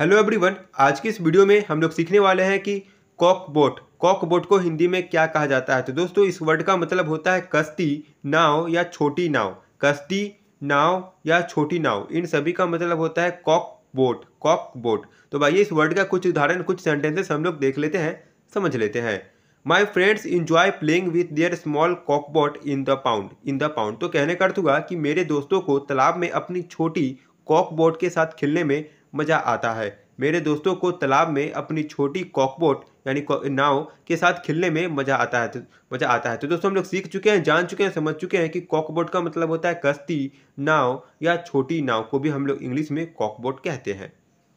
hello everyone आज की इस वीडियो में हम लोग सीखने वाले हैं कि कॉकबोट कॉकबोट को हिंदी में क्या कहा जाता है तो दोस्तों इस वर्ड का मतलब होता है कश्ती नाव या छोटी नाव कश्ती नाव या छोटी नाव इन सभी का मतलब होता है कॉकबोट कॉकबोट तो भाई इस वर्ड का कुछ उदाहरण कुछ सेंटेंसेस हम लोग देख लेते हैं समझ लेते हैं my friends enjoy playing with their small cockboat in the pond in the pond तो कहने का अर्थ हुआ कि मेरे दोस्तों को तालाब में अपनी छोटी कॉकबोट के साथ खेलने में मज़ा आता है मेरे दोस्तों को तालाब में अपनी छोटी कॉकबोट यानी नाव के साथ खेलने में मज़ा आता है तो मज़ा आता है तो दोस्तों हम लोग सीख चुके हैं जान चुके हैं समझ चुके हैं कि कॉकबोट का मतलब होता है कश्ती नाव या छोटी नाव को भी हम लोग इंग्लिश में कॉकबोट कहते हैं